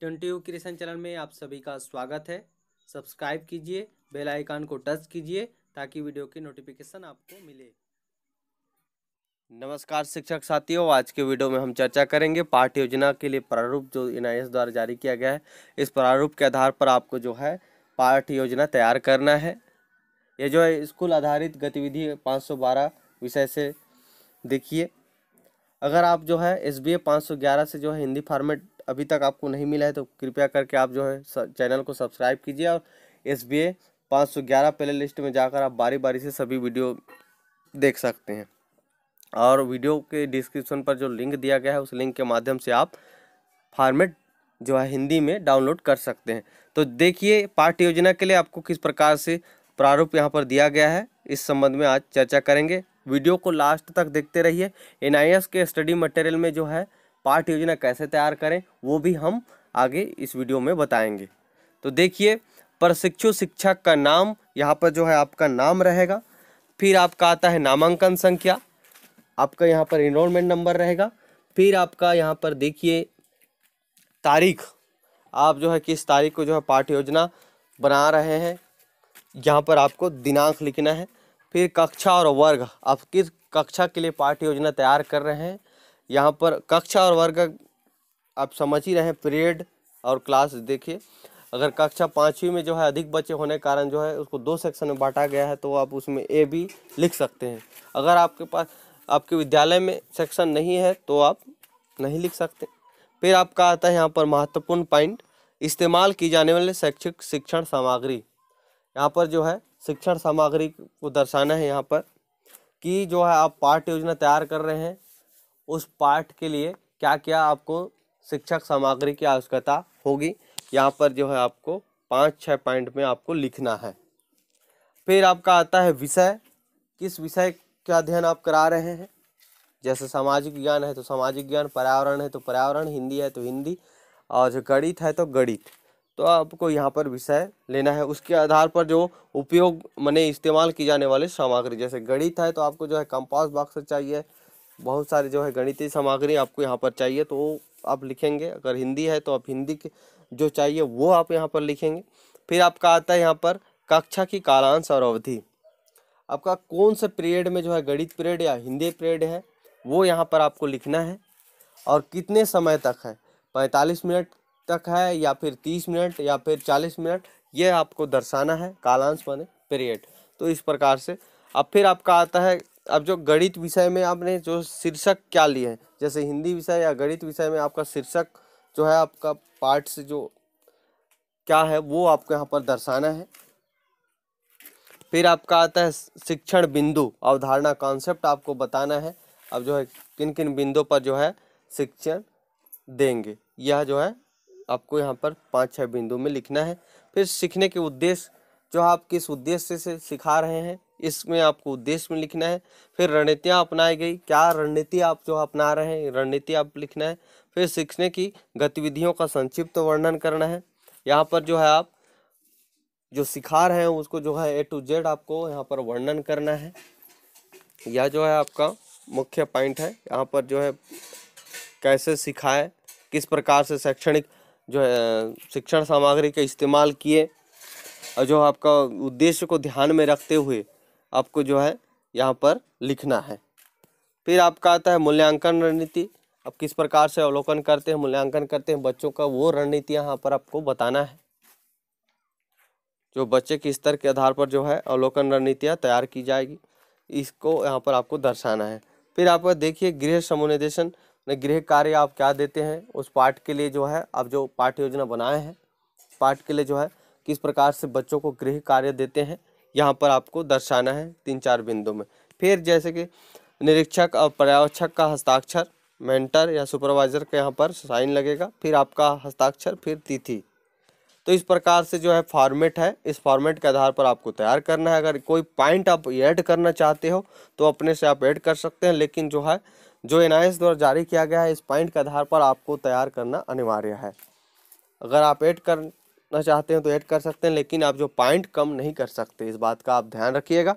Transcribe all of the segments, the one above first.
twenty creation channel में आप सभी का स्वागत है सब्सक्राइब कीजिए बेल आइकन को टच कीजिए ताकि वीडियो की नोटिफिकेशन आपको मिले नमस्कार शिक्षक साथियों आज के वीडियो में हम चर्चा करेंगे पाठ योजना के लिए प्रारूप जो एन द्वारा जारी किया गया है इस प्रारूप के आधार पर आपको जो है पाठ योजना तैयार करना है ये जो है स्कूल आधारित गतिविधि बारह विषय से देखिए अगर आप जो है एस बी ए से जो है हिंदी फॉर्मेट अभी तक आपको नहीं मिला है तो कृपया करके आप जो है चैनल को सब्सक्राइब कीजिए और एस बी ए पाँच सौ ग्यारह प्ले लिस्ट में जाकर आप बारी बारी से सभी वीडियो देख सकते हैं और वीडियो के डिस्क्रिप्शन पर जो लिंक दिया गया है उस लिंक के माध्यम से आप फॉर्मेट जो है हिंदी में डाउनलोड कर सकते हैं तो देखिए पाठ योजना के लिए आपको किस प्रकार से प्रारूप यहाँ पर दिया गया है इस संबंध में आज चर्चा करेंगे वीडियो को लास्ट तक देखते रहिए एन के स्टडी मटेरियल में जो है पाठ योजना कैसे तैयार करें वो भी हम आगे इस वीडियो में बताएंगे तो देखिए प्रशिक्षु शिक्षक का नाम यहाँ पर जो है आपका नाम रहेगा फिर आपका आता है नामांकन संख्या आपका यहाँ पर इनरोलमेंट नंबर रहेगा फिर आपका यहाँ पर देखिए तारीख आप जो है किस तारीख को जो है पाठ योजना बना रहे हैं यहाँ पर आपको दिनांक लिखना है फिर कक्षा और वर्ग आप किस कक्षा के लिए पाठ्य योजना तैयार कर रहे हैं यहाँ पर कक्षा और वर्ग आप समझ ही रहे हैं पीरियड और क्लास देखिए अगर कक्षा पाँचवीं में जो है अधिक बच्चे होने के कारण जो है उसको दो सेक्शन में बांटा गया है तो आप उसमें ए बी लिख सकते हैं अगर आपके पास आपके विद्यालय में सेक्शन नहीं है तो आप नहीं लिख सकते फिर आपका आता है यहाँ पर महत्वपूर्ण पॉइंट इस्तेमाल की जाने वाले शैक्षिक शिक्षण सामग्री यहाँ पर जो है शिक्षण सामग्री को दर्शाना है यहाँ पर कि जो है आप पाठ योजना तैयार कर रहे हैं उस पाठ के लिए क्या क्या आपको शिक्षक सामग्री की आवश्यकता होगी यहाँ पर जो है आपको पाँच छः पॉइंट में आपको लिखना है फिर आपका आता है विषय किस विषय का अध्ययन आप करा रहे हैं जैसे सामाजिक ज्ञान है तो सामाजिक ज्ञान पर्यावरण है तो पर्यावरण हिंदी है तो हिंदी और जो गणित है तो गणित तो आपको यहाँ पर विषय लेना है उसके आधार पर जो उपयोग मैंने इस्तेमाल की जाने वाली सामग्री जैसे गणित है तो आपको जो है कंपास बॉक्स चाहिए बहुत सारी जो है गणितीय सामग्री आपको यहाँ पर चाहिए तो आप लिखेंगे अगर हिंदी है तो आप हिंदी जो चाहिए वो आप यहाँ पर लिखेंगे फिर आपका आता है यहाँ पर कक्षा की कालांश और अवधि आपका कौन से पीरियड में जो है गणित पीरियड या हिंदी पीरियड है वो यहाँ पर आपको लिखना है और कितने समय तक है पैंतालीस मिनट तक है या फिर तीस मिनट या फिर चालीस मिनट ये आपको दर्शाना है कालांश माने पीरियड तो इस प्रकार से अब फिर आपका आता है अब जो गणित विषय में आपने जो शीर्षक क्या लिए हैं जैसे हिंदी विषय या गणित विषय में आपका शीर्षक जो है आपका पार्ट्स जो क्या है वो आपको यहाँ पर दर्शाना है फिर आपका आता है शिक्षण बिंदु अवधारणा कॉन्सेप्ट आपको बताना है अब जो है किन किन बिंदुओं पर जो है शिक्षण देंगे यह जो है आपको यहाँ पर पाँच छः बिंदु में लिखना है फिर सीखने के उद्देश्य जो आप किस उद्देश्य से सिखा रहे हैं इसमें आपको उद्देश्य में लिखना है फिर रणनीतियाँ अपनाई गई क्या रणनीति आप जो अपना रहे हैं रणनीति आप लिखना है फिर सीखने की गतिविधियों का संक्षिप्त वर्णन करना है यहाँ पर जो है आप जो सिखा रहे हैं उसको जो है ए टू जेड आपको यहाँ पर वर्णन करना है यह जो है आपका मुख्य पॉइंट है यहाँ पर जो है कैसे सिखाए किस प्रकार से शैक्षणिक जो है शिक्षण सामग्री का इस्तेमाल किए और जो आपका उद्देश्य को ध्यान में रखते हुए आपको जो है यहाँ पर लिखना है फिर आपका आता है मूल्यांकन रणनीति आप किस प्रकार से अवलोकन करते हैं मूल्यांकन करते हैं बच्चों का वो रणनीति यहाँ पर आपको बताना है जो बच्चे के स्तर के आधार पर जो है अवलोकन रणनीतियाँ तैयार की जाएगी इसको यहाँ पर आपको दर्शाना है फिर आप देखिए गृह समुनिदेशन गृह कार्य आप क्या देते हैं उस पाठ के लिए जो है आप जो पाठ योजना बनाए हैं पाठ के लिए जो है किस प्रकार से बच्चों को गृह कार्य देते हैं यहाँ पर आपको दर्शाना है तीन चार बिंदु में फिर जैसे कि निरीक्षक और पर्यवेक्षक का हस्ताक्षर मेंटर या सुपरवाइजर के यहाँ पर साइन लगेगा फिर आपका हस्ताक्षर फिर तिथि तो इस प्रकार से जो है फॉर्मेट है इस फॉर्मेट के आधार पर आपको तैयार करना है अगर कोई पॉइंट आप ऐड करना चाहते हो तो अपने से आप ऐड कर सकते हैं लेकिन जो है जो एन द्वारा जारी किया गया है इस पॉइंट के आधार पर आपको तैयार करना अनिवार्य है अगर आप ऐड कर करना चाहते हैं तो ऐड कर सकते हैं लेकिन आप जो पॉइंट कम नहीं कर सकते इस बात का आप ध्यान रखिएगा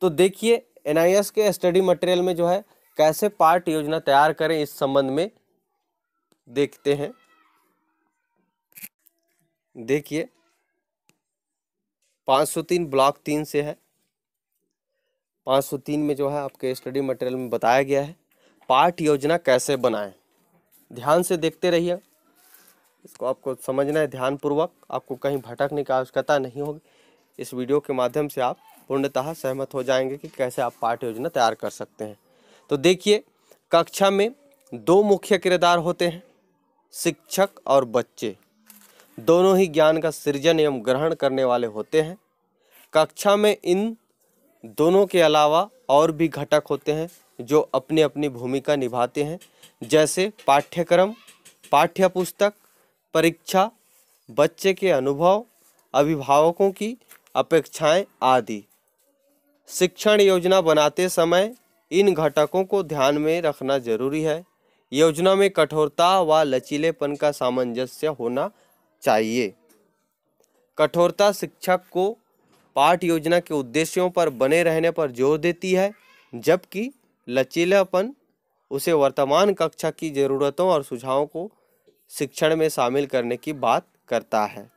तो देखिए एन के स्टडी मटेरियल में जो है कैसे पार्ट योजना तैयार करें इस संबंध में देखते हैं देखिए पाँच सौ तीन ब्लॉक तीन से है पाँच सौ तीन में जो है आपके स्टडी मटेरियल में बताया गया है पार्ट योजना कैसे बनाएं ध्यान से देखते रहिए इसको आपको समझना है ध्यानपूर्वक आपको कहीं भटकने की आवश्यकता नहीं होगी इस वीडियो के माध्यम से आप पूर्णतः सहमत हो जाएंगे कि कैसे आप पाठ योजना तैयार कर सकते हैं तो देखिए कक्षा में दो मुख्य किरदार होते हैं शिक्षक और बच्चे दोनों ही ज्ञान का सृजन एवं ग्रहण करने वाले होते हैं कक्षा में इन दोनों के अलावा और भी घटक होते हैं जो अपनी अपनी भूमिका निभाते हैं जैसे पाठ्यक्रम पाठ्य पुस्तक परीक्षा बच्चे के अनुभव अभिभावकों की अपेक्षाएं आदि शिक्षण योजना बनाते समय इन घटकों को ध्यान में रखना जरूरी है योजना में कठोरता व लचीलेपन का सामंजस्य होना चाहिए कठोरता शिक्षक को पाठ योजना के उद्देश्यों पर बने रहने पर जोर देती है जबकि लचीलापन उसे वर्तमान कक्षा की ज़रूरतों और सुझावों को शिक्षण में शामिल करने की बात करता है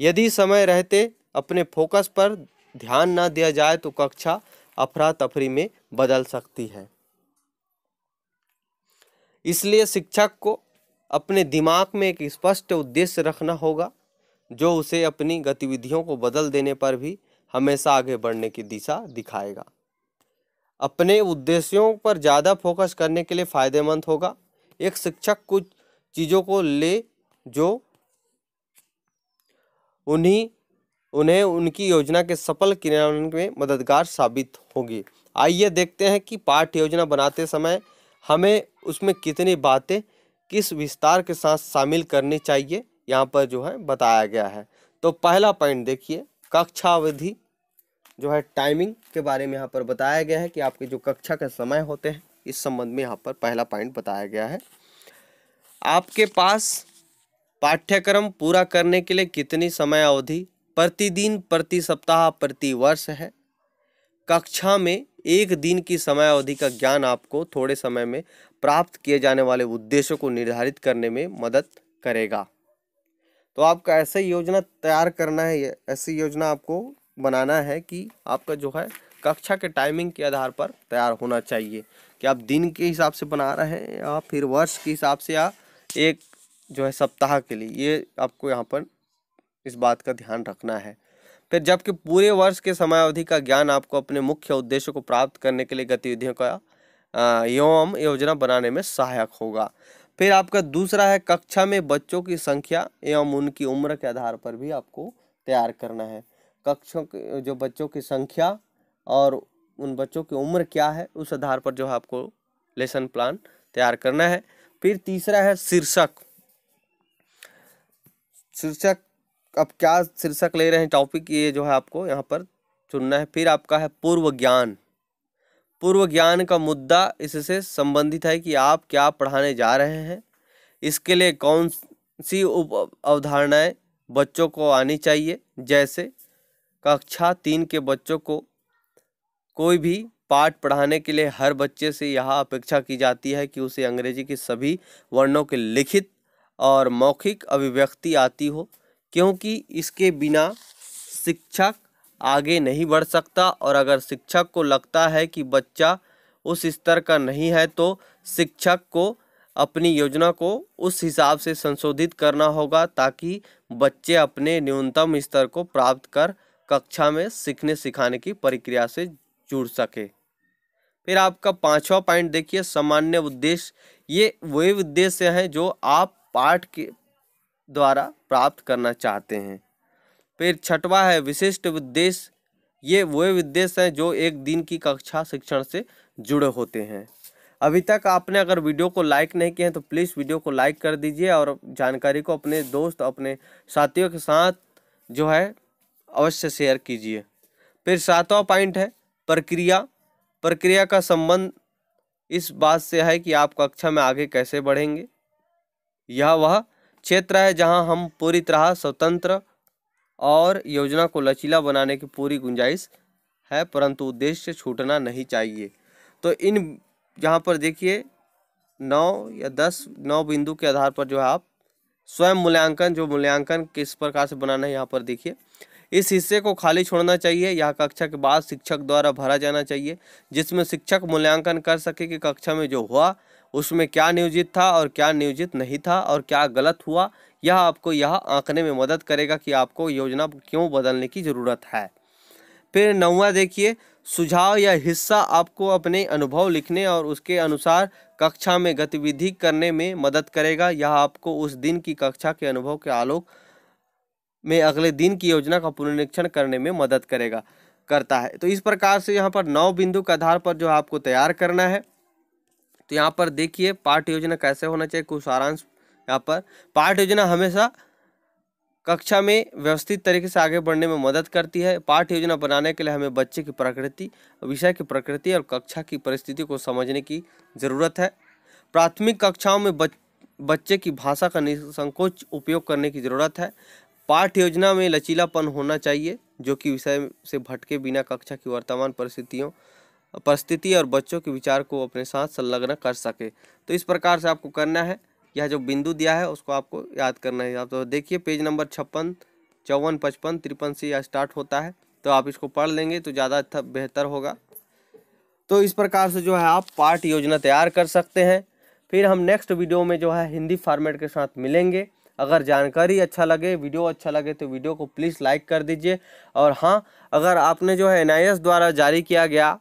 यदि समय रहते अपने फोकस पर ध्यान न दिया जाए तो कक्षा अफरा तफरी में बदल सकती है इसलिए शिक्षक को अपने दिमाग में एक स्पष्ट उद्देश्य रखना होगा जो उसे अपनी गतिविधियों को बदल देने पर भी हमेशा आगे बढ़ने की दिशा दिखाएगा अपने उद्देश्यों पर ज़्यादा फोकस करने के लिए फ़ायदेमंद होगा एक शिक्षक कुछ चीज़ों को ले जो उन्हीं उन्हें उनकी योजना के सफल क्रियान्वयन में मददगार साबित होगी आइए देखते हैं कि पाठ योजना बनाते समय हमें उसमें कितनी बातें किस विस्तार के साथ शामिल करनी चाहिए यहाँ पर जो है बताया गया है तो पहला पॉइंट देखिए कक्षा अवधि जो है टाइमिंग के बारे में यहाँ पर बताया गया है कि आपके जो कक्षा का समय होते हैं इस संबंध में यहाँ पर पहला पॉइंट बताया गया है आपके पास पाठ्यक्रम पूरा करने के लिए कितनी समय अवधि प्रतिदिन प्रति सप्ताह प्रति वर्ष है कक्षा में एक दिन की समय अवधि का ज्ञान आपको थोड़े समय में प्राप्त किए जाने वाले उद्देश्यों को निर्धारित करने में मदद करेगा तो आपका ऐसे योजना तैयार करना है ऐसी योजना आपको बनाना है कि आपका जो है कक्षा के टाइमिंग के आधार पर तैयार होना चाहिए कि आप दिन के हिसाब से बना रहे हैं या फिर वर्ष के हिसाब से या एक जो है सप्ताह के लिए ये आपको यहाँ पर इस बात का ध्यान रखना है फिर जबकि पूरे वर्ष के समयावधि का ज्ञान आपको अपने मुख्य उद्देश्य को प्राप्त करने के लिए गतिविधियों का एवं योजना बनाने में सहायक होगा फिर आपका दूसरा है कक्षा में बच्चों की संख्या एवं उनकी उम्र के आधार पर भी आपको तैयार करना है कक्षों के जो बच्चों की संख्या और उन बच्चों की उम्र क्या है उस आधार पर जो है आपको लेसन प्लान तैयार करना है फिर तीसरा है शीर्षक शीर्षक अब क्या शीर्षक ले रहे हैं टॉपिक ये जो है आपको यहाँ पर चुनना है फिर आपका है पूर्व ज्ञान पूर्व ज्ञान का मुद्दा इससे संबंधित है कि आप क्या पढ़ाने जा रहे हैं इसके लिए कौन सी उप अवधारणाएँ बच्चों को आनी चाहिए जैसे कक्षा तीन के बच्चों को कोई भी पाठ पढ़ाने के लिए हर बच्चे से यह अपेक्षा की जाती है कि उसे अंग्रेजी के सभी वर्णों के लिखित और मौखिक अभिव्यक्ति आती हो क्योंकि इसके बिना शिक्षक आगे नहीं बढ़ सकता और अगर शिक्षक को लगता है कि बच्चा उस स्तर का नहीं है तो शिक्षक को अपनी योजना को उस हिसाब से संशोधित करना होगा ताकि बच्चे अपने न्यूनतम स्तर को प्राप्त कर कक्षा में सीखने सिखाने की प्रक्रिया से जुड़ सके फिर आपका पांचवा पॉइंट देखिए सामान्य उद्देश्य ये वे उद्देश्य हैं जो आप पाठ के द्वारा प्राप्त करना चाहते हैं फिर छठवा है विशिष्ट उद्देश्य ये वे उद्देश्य हैं जो एक दिन की कक्षा शिक्षण से जुड़े होते हैं अभी तक आपने अगर वीडियो को लाइक नहीं किया है तो प्लीज़ वीडियो को लाइक कर दीजिए और जानकारी को अपने दोस्त अपने साथियों के साथ जो है अवश्य शेयर कीजिए फिर सातवां पॉइंट है प्रक्रिया प्रक्रिया का संबंध इस बात से है कि आप कक्षा में आगे कैसे बढ़ेंगे यह वह क्षेत्र है जहां हम पूरी तरह स्वतंत्र और योजना को लचीला बनाने की पूरी गुंजाइश है परंतु उद्देश्य छूटना नहीं चाहिए तो इन यहाँ पर देखिए नौ या दस नौ बिंदु के आधार पर जो है आप स्वयं मूल्यांकन जो मूल्यांकन किस प्रकार से बनाना है यहाँ पर देखिए इस हिस्से को खाली छोड़ना चाहिए यह कक्षा के बाद शिक्षक द्वारा भरा जाना चाहिए जिसमें शिक्षक मूल्यांकन कर सके कि कक्षा में जो हुआ उसमें क्या नियोजित था और क्या नियोजित नहीं था और क्या गलत हुआ यह आपको यह आंकने में मदद करेगा कि आपको योजना क्यों बदलने की ज़रूरत है फिर नौवा देखिए सुझाव या हिस्सा आपको अपने अनुभव लिखने और उसके अनुसार कक्षा में गतिविधि करने में मदद करेगा यह आपको उस दिन की कक्षा के अनुभव के आलोक में अगले दिन की योजना का पुनरीक्षण करने में मदद करेगा करता है तो इस प्रकार से यहाँ पर नौ बिंदु के आधार पर जो आपको तैयार करना है तो यहाँ पर देखिए पाठ योजना कैसे होना चाहिए कुछ सारांश यहाँ पर पाठ योजना हमेशा कक्षा में व्यवस्थित तरीके से आगे बढ़ने में मदद करती है पाठ योजना बनाने के लिए हमें बच्चे की प्रकृति विषय की प्रकृति और कक्षा की परिस्थिति को समझने की ज़रूरत है प्राथमिक कक्षाओं में बच, बच्चे की भाषा का निसंकोच उपयोग करने की ज़रूरत है पाठ योजना में लचीलापन होना चाहिए जो कि विषय से भटके बिना कक्षा की वर्तमान परिस्थितियों परिस्थिति और बच्चों के विचार को अपने साथ संलग्न कर सके तो इस प्रकार से आपको करना है यह जो बिंदु दिया है उसको आपको याद करना है आप तो देखिए पेज नंबर छप्पन चौवन पचपन तिरपन से यह स्टार्ट होता है तो आप इसको पढ़ लेंगे तो ज़्यादा बेहतर होगा तो इस प्रकार से जो है आप पाठ योजना तैयार कर सकते हैं फिर हम नेक्स्ट वीडियो में जो है हिंदी फॉर्मेट के साथ मिलेंगे अगर जानकारी अच्छा लगे वीडियो अच्छा लगे तो वीडियो को प्लीज़ लाइक कर दीजिए और हाँ अगर आपने जो है एन द्वारा जारी किया गया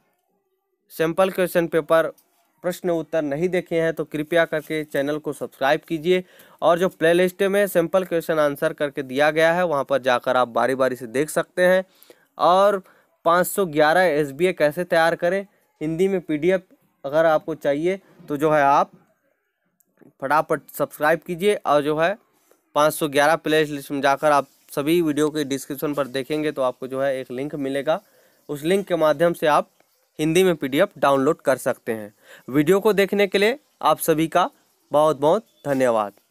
सिंपल क्वेश्चन पेपर प्रश्न उत्तर नहीं देखे हैं तो कृपया करके चैनल को सब्सक्राइब कीजिए और जो प्लेलिस्ट में सिंपल क्वेश्चन आंसर करके दिया गया है वहाँ पर जाकर आप बारी बारी से देख सकते हैं और 511 सौ कैसे तैयार करें हिंदी में पीडीएफ अगर आपको चाहिए तो जो है आप फटाफट सब्सक्राइब कीजिए और जो है 511 प्ले लिस्ट में जाकर आप सभी वीडियो के डिस्क्रिप्शन पर देखेंगे तो आपको जो है एक लिंक मिलेगा उस लिंक के माध्यम से आप हिंदी में पीडीएफ डाउनलोड कर सकते हैं वीडियो को देखने के लिए आप सभी का बहुत बहुत धन्यवाद